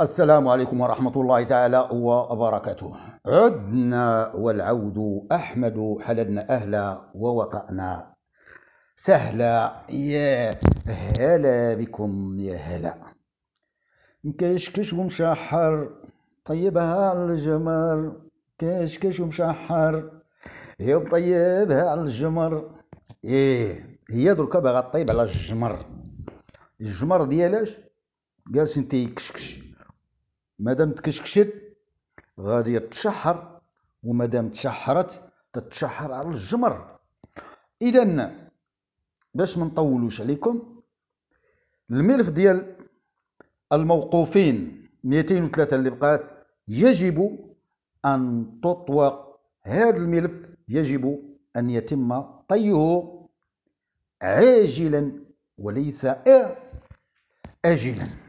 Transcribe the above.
السلام عليكم ورحمة الله تعالى وبركاته عدنا والعود أحمد حلدنا أهلا ووطأنا سهلا يا هلا بكم يا هلا مكشكش ومشحر طيبها على الجمر كشكش ومشحر يا مطيبها على الجمر ايه هي دركا باغا طيب على الجمر الجمر ديالاش جالس انتي كشكش مادام تكشكشت غادي تشحر ومادام تشحرت تتشحر على الجمر اذا باش ما نطولوش عليكم الملف ديال الموقوفين 203 اللي بقات يجب ان تطوق هذا الملف يجب ان يتم طيه عاجلا وليس اجلا